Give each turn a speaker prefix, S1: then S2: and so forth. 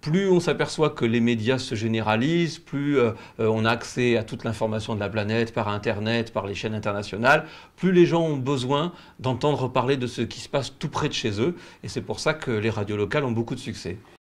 S1: plus on s'aperçoit que les médias se généralisent, plus euh, on a accès à toute l'information de la planète par Internet, par les chaînes internationales, plus les gens ont besoin d'entendre parler de ce qui se passe tout près de chez eux. Et c'est pour ça que les radios locales ont beaucoup de succès.